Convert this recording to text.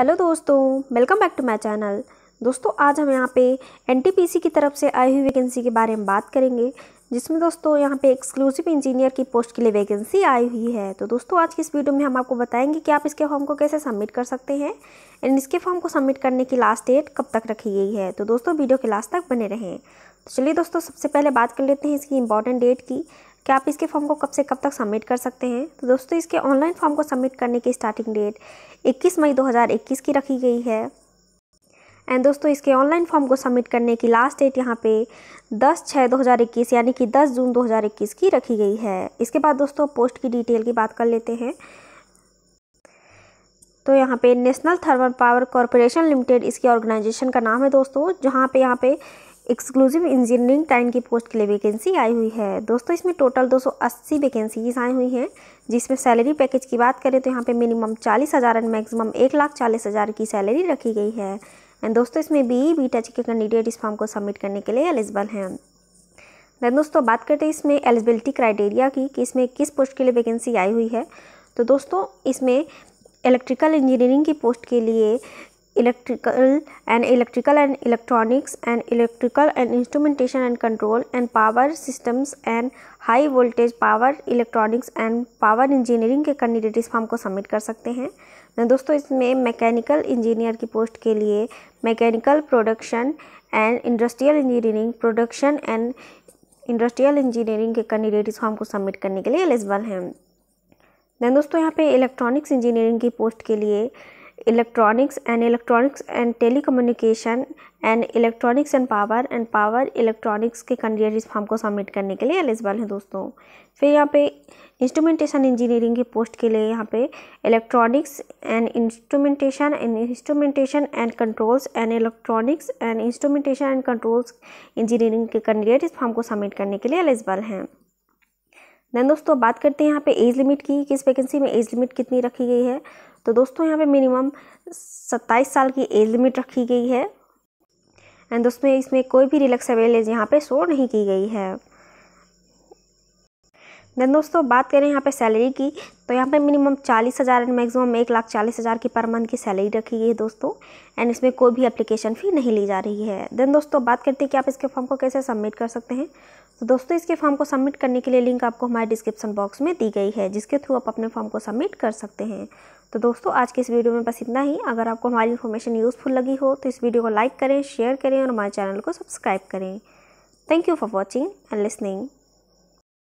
hello दोस्तों welcome back to my channel दोस्तों आज हम यहाँ पे एनटीपीसी की तरफ से आई हुई वैकेंसी के बारे में बात करेंगे जिसमें दोस्तों यहाँ पे एक्सक्लूसिव इंजीनियर की पोस्ट के लिए वैकेंसी आई हुई है तो दोस्तों आज की इस वीडियो में हम आपको बताएंगे कि आप इसके फॉर्म को कैसे सबमिट कर सकते हैं एंड इसके फॉर्म को सबमिट करने की लास्ट डेट कब तक रखी गई है तो दोस्तों वीडियो के लास्ट तक बने रहें तो चलिए दोस्तों सबसे पहले बात कर लेते हैं इसकी इंपॉर्टेंट डेट की क्या आप इसके फॉर्म को कब से कब तक सबमिट कर सकते हैं तो दोस्तों इसके ऑनलाइन फॉर्म को सबमिट करने की स्टार्टिंग डेट 21 मई 2021 की रखी गई है एंड दोस्तों इसके ऑनलाइन फॉर्म को सबमिट करने की लास्ट डेट यहाँ पे 10 छः 2021 यानी कि 10 जून 2021 की रखी गई है इसके बाद दोस्तों पोस्ट की डिटेल की बात कर लेते हैं तो यहाँ पे national thermal power corporation limited इसकी ऑर्गेनाइजेशन का नाम है दोस्तों जहाँ पे यहाँ पे एक्सक्लूसिव इंजीनियरिंग टाइम की पोस्ट के लिए वैकेंसी आई हुई है दोस्तों इसमें टोटल 280 वैकेंसीज आई हुई हैं जिसमें सैलरी पैकेज की बात करें तो यहाँ पे मिनिमम चालीस हज़ार एंड मैक्सिमम एक लाख चालीस हज़ार की सैलरी रखी गई है एंड दोस्तों इसमें बी बी टच के कैंडिडेट इस फॉर्म को सबमिट करने के लिए एलिजिबल हैं देन दोस्तों बात करते हैं इसमें एलिजिबिलिटी क्राइटेरिया की कि इसमें किस पोस्ट के लिए वैकेंसी आई हुई है तो दोस्तों इसमें इलेक्ट्रिकल इंजीनियरिंग की पोस्ट के लिए electrical and electrical and electronics and electrical and instrumentation and control and power systems and high voltage power electronics and power engineering के कैंडिडेट इस फॉर्म को सबमिट कर सकते हैं दोस्तों इसमें मैकेनिकल इंजीनियर की पोस्ट के लिए mechanical production and industrial engineering production and industrial engineering के कैंडिडेट इस फॉर्म को सबमिट करने के लिए एलिजिबल हैं ना दोस्तों यहाँ पे इलेक्ट्रॉनिक्स इंजीनियरिंग की पोस्ट के लिए electronics and electronics and telecommunication and electronics and power and power electronics के कैंडिडेट इस फॉर्म को सबमिट करने के लिए एलिजिबल हैं दोस्तों फिर यहाँ पे इंस्ट्रूमेंटेशन इंजीनियरिंग की पोस्ट के लिए यहाँ पे electronics and instrumentation and instrumentation and controls and electronics and instrumentation and controls engineering के कैंडिडेट इस फॉर्म को सबमिट करने के लिए एलिजिबल हैं दैन दोस्तों बात करते हैं यहाँ पे एज लिमिट की किस वैकेंसी में एज लिमिट कितनी रखी गई है तो दोस्तों यहाँ पे मिनिमम सत्ताईस साल की एज लिमिट रखी गई है एंड दोस्तों इसमें कोई भी रिलैक्स अवेलेज यहाँ पे शो नहीं की गई है देन दोस्तों बात करें यहाँ पे सैलरी की तो यहाँ पे मिनिमम चालीस हज़ार एंड मैक्सिमम एक लाख चालीस हज़ार की पर मंथ की सैलरी रखी गई है दोस्तों एंड इसमें कोई भी एप्लीकेशन फ़ी नहीं ली जा रही है देन दोस्तों बात करते हैं कि आप इसके फॉर्म को कैसे सबमिट कर सकते हैं तो दोस्तों इसके फॉर्म को सबमिट करने के लिए लिंक आपको हमारे डिस्क्रिप्शन बॉक्स में दी गई है जिसके थ्रू आप अपने फॉर्म को सबमिट कर सकते हैं तो दोस्तों आज की इस वीडियो में बस इतना ही अगर आपको हमारी इन्फॉर्मेशन यूज़फुल लगी हो तो इस वीडियो को लाइक करें शेयर करें और हमारे चैनल को सब्सक्राइब करें thank you for watching and listening